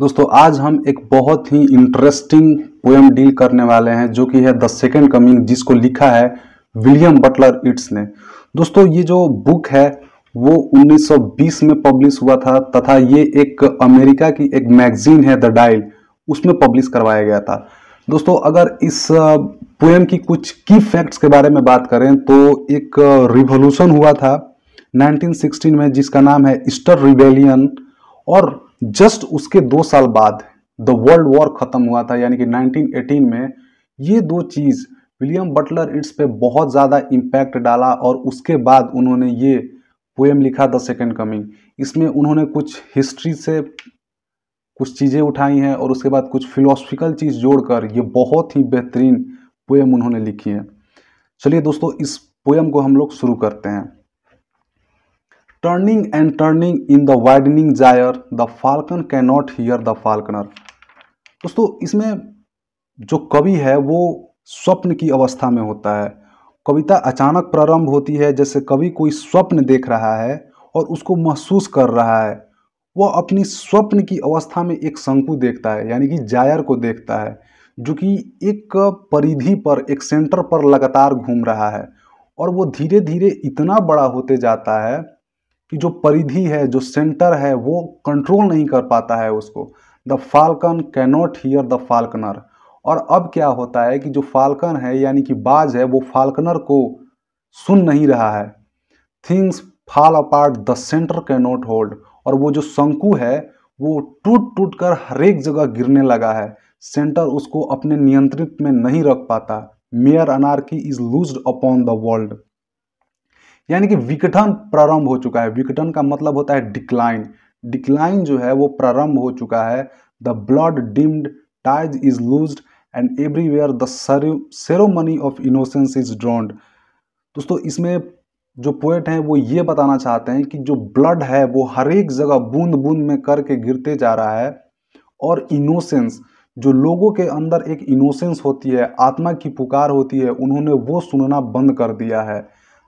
दोस्तों आज हम एक बहुत ही इंटरेस्टिंग पोएम डील करने वाले हैं जो कि है द सेकेंड कमिंग जिसको लिखा है विलियम बटलर इट्स ने दोस्तों ये जो बुक है वो 1920 में पब्लिश हुआ था तथा ये एक अमेरिका की एक मैगजीन है द डायल उसमें पब्लिश करवाया गया था दोस्तों अगर इस पोएम की कुछ की फैक्ट्स के बारे में बात करें तो एक रिवोल्यूशन हुआ था 1916 में जिसका नाम है ईस्टर रिवेलियन और जस्ट उसके दो साल बाद द वर्ल्ड वॉर ख़त्म हुआ था यानी कि 1918 में ये दो चीज़ विलियम बटलर इट्स पे बहुत ज़्यादा इम्पैक्ट डाला और उसके बाद उन्होंने ये पोएम लिखा द सेकेंड कमिंग इसमें उन्होंने कुछ हिस्ट्री से कुछ चीज़ें उठाई हैं और उसके बाद कुछ फिलोसफिकल चीज़ जोड़कर ये बहुत ही बेहतरीन पोएम उन्होंने लिखी है चलिए दोस्तों इस पोएम को हम लोग शुरू करते हैं turning and turning in the widening gyre the falcon can not hear the falconer दोस्तों इसमें जो कवि है वो स्वप्न की अवस्था में होता है कविता अचानक प्रारंभ होती है जैसे कवि कोई स्वप्न देख रहा है और उसको महसूस कर रहा है वह अपनी स्वप्न की अवस्था में एक शंकु देखता है यानी कि जायर को देखता है जो कि एक परिधि पर एक सेंटर पर लगातार घूम रहा है और वो धीरे धीरे इतना बड़ा होते जाता है कि जो परिधि है जो सेंटर है वो कंट्रोल नहीं कर पाता है उसको the falcon cannot hear the falconer और अब क्या होता है कि जो फाल्कन है यानी कि बाज है वो फाल्कनर को सुन नहीं रहा है things fall apart the centre cannot hold और वो जो शंकु है वो टूट टूट कर हर एक जगह गिरने लगा है सेंटर उसको अपने नियंत्रित में नहीं रख पाता mere anarchy is loose upon the world यानी कि विघटन प्रारंभ हो चुका है विघटन का मतलब होता है डिक्लाइन डिक्लाइन जो है वो प्रारंभ हो चुका है the blood dimmed tides is loose and everywhere the ceremony of innocence is drowned दोस्तों इसमें जो पोएट हैं वो ये बताना चाहते हैं कि जो ब्लड है वो हर एक जगह बूंद बूंद में करके गिरते जा रहा है और इनोसेंस जो लोगों के अंदर एक इनोसेंस होती है आत्मा की पुकार होती है उन्होंने वो सुनना बंद कर दिया है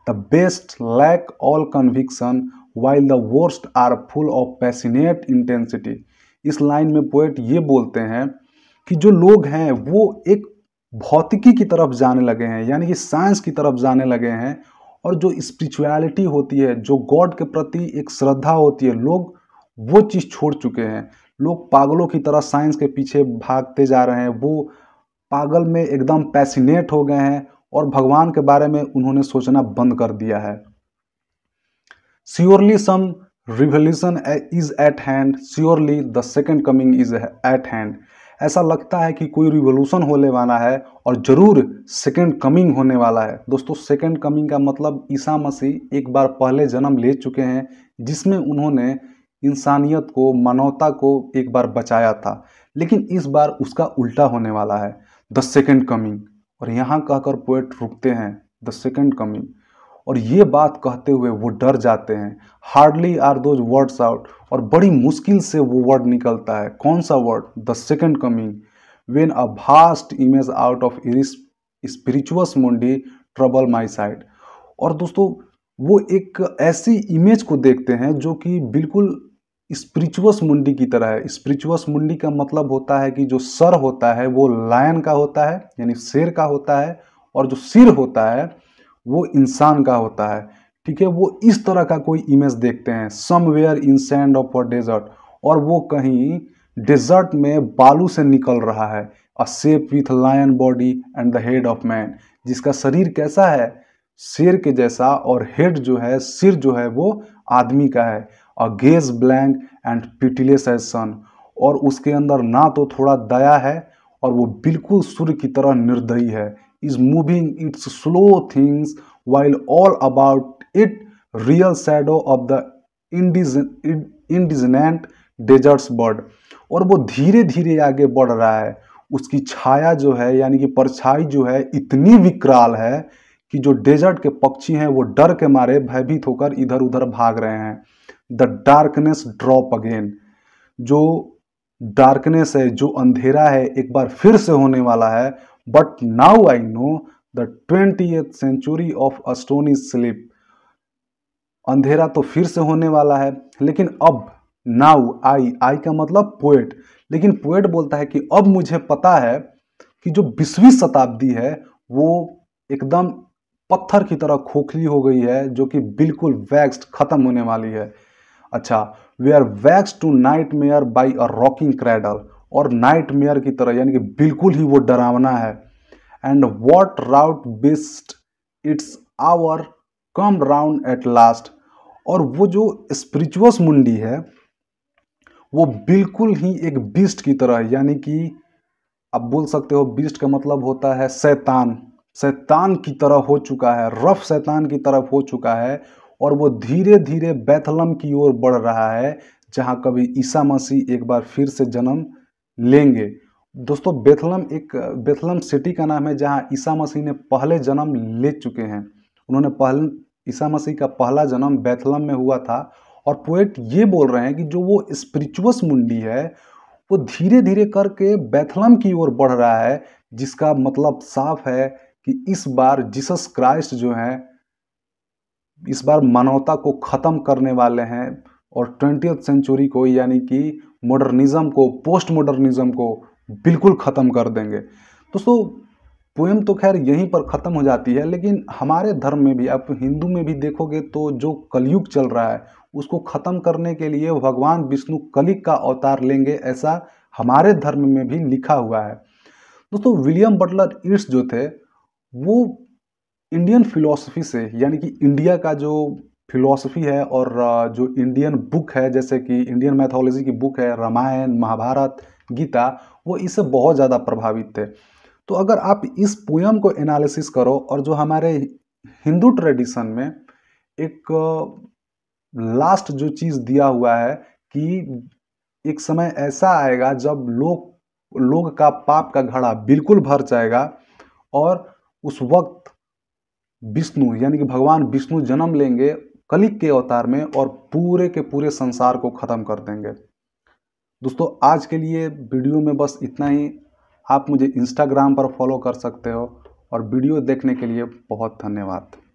the best lack all conviction while the worst are full of passionate intensity इस लाइन में पोएट ये बोलते हैं कि जो लोग हैं वो एक भौतिकी की तरफ जाने लगे हैं यानी कि साइंस की तरफ जाने लगे हैं और जो स्पिरिचुअलिटी होती है जो गॉड के प्रति एक श्रद्धा होती है लोग वो चीज़ छोड़ चुके हैं लोग पागलों की तरह साइंस के पीछे भागते जा रहे हैं वो पागल में एकदम पैसिनेट हो गए हैं और भगवान के बारे में उन्होंने सोचना बंद कर दिया है surely some revolution is at hand surely the second coming is at hand ऐसा लगता है कि कोई रिवोल्यूशन होने वाला है और ज़रूर सेकेंड कमिंग होने वाला है दोस्तों सेकेंड कमिंग का मतलब ईसा मसीह एक बार पहले जन्म ले चुके हैं जिसमें उन्होंने इंसानियत को मानवता को एक बार बचाया था लेकिन इस बार उसका उल्टा होने वाला है द सेकेंड कमिंग और यहाँ कहकर पोएट रुकते हैं द सेकेंड कमिंग और ये बात कहते हुए वो डर जाते हैं hardly are those words out और बड़ी मुश्किल से वो वर्ड निकलता है कौन सा word the second coming when a vast image out of spiritus mundi trouble my side और दोस्तों वो एक ऐसी इमेज को देखते हैं जो कि बिल्कुल स्पिरिचुअस मुंडी की तरह है स्पिरिचुअस मुंडी का मतलब होता है कि जो सर होता है वो लायन का होता है यानी शेर का होता है और जो सिर होता है वो इंसान का होता है ठीक है वो इस तरह का कोई इमेज देखते हैं समवेयर इन सैंड ऑफ और डेजर्ट और वो कहीं डेजर्ट में बालू से निकल रहा है a shape with lion body and the head of man जिसका शरीर कैसा है शेर के जैसा और हेड जो है सिर जो है वो आदमी का है a gaze blank and pitiless as sun और उसके अंदर ना तो थोड़ा दया है और वो बिल्कुल सूर्य की तरह निर्दयी है is moving its slow things while all about it reel shadow of the indignant deserts bird और वो धीरे धीरे आगे बढ़ रहा है उसकी छाया जो है यानी कि परछाई जो है इतनी विकराल है कि जो डेजर्ट के पक्षी हैं वो डर के मारे भयभीत होकर इधर उधर भाग रहे हैं द डार्कनेस ड्रॉप अगेन जो डार्कनेस है जो अंधेरा है एक बार फिर से होने वाला है but now I know the twenty century of stony sleep अंधेरा तो फिर से होने वाला है लेकिन अब नाउ आई आई का मतलब पोएट लेकिन पोएट बोलता है कि अब मुझे पता है कि जो बीसवीं शताब्दी है वो एकदम पत्थर की तरह खोखली हो गई है जो कि बिल्कुल वैक्स्ड खत्म होने वाली है अच्छा are vexed to nightmare by a rocking cradle और नाइट मेयर की तरह यानी कि बिल्कुल ही वो डरावना है and what rough beast its hour come round at last और वो जो स्पिरिचुअस मुंडी है वो बिल्कुल ही एक बिस्ट की तरह यानी कि आप बोल सकते हो बिस्ट का मतलब होता है शैतान शैतान की तरह हो चुका है रफ शैतान की तरफ हो चुका है और वो धीरे धीरे बैथलम की ओर बढ़ रहा है जहाँ कभी ईसा मसीह एक बार फिर से जन्म लेंगे दोस्तों बेथलम एक बेथलम सिटी का नाम है जहाँ ईसा मसीह ने पहले जन्म ले चुके हैं उन्होंने पहले ईसा मसीह का पहला जन्म बेथलम में हुआ था और पोएट ये बोल रहे हैं कि जो वो स्पिरिचुअस मुंडी है वो धीरे धीरे करके बेथलम की ओर बढ़ रहा है जिसका मतलब साफ है कि इस बार जीसस क्राइस्ट जो हैं इस बार मानवता को ख़त्म करने वाले हैं और ट्वेंटी सेंचुरी को यानी कि मॉडर्निज़्म को पोस्ट मॉडर्निज़्म को बिल्कुल ख़त्म कर देंगे दोस्तों पोएम तो खैर यहीं पर ख़त्म हो जाती है लेकिन हमारे धर्म में भी आप हिंदू में भी देखोगे तो जो कलयुग चल रहा है उसको ख़त्म करने के लिए भगवान विष्णु कलिक का अवतार लेंगे ऐसा हमारे धर्म में भी लिखा हुआ है दोस्तों विलियम बटलर ईट्स जो थे वो इंडियन फिलोसफी से यानी कि इंडिया का जो फिलोसफ़ी है और जो इंडियन बुक है जैसे कि इंडियन मैथोलॉजी की बुक है रामायण महाभारत गीता वो इससे बहुत ज़्यादा प्रभावित थे तो अगर आप इस पोयम को एनालिसिस करो और जो हमारे हिंदू ट्रेडिशन में एक लास्ट जो चीज़ दिया हुआ है कि एक समय ऐसा आएगा जब लोग लोग का पाप का घड़ा बिल्कुल भर जाएगा और उस वक्त विष्णु यानी कि भगवान विष्णु जन्म लेंगे कलिक के अवतार में और पूरे के पूरे संसार को ख़त्म कर देंगे दोस्तों आज के लिए वीडियो में बस इतना ही आप मुझे इंस्टाग्राम पर फॉलो कर सकते हो और वीडियो देखने के लिए बहुत धन्यवाद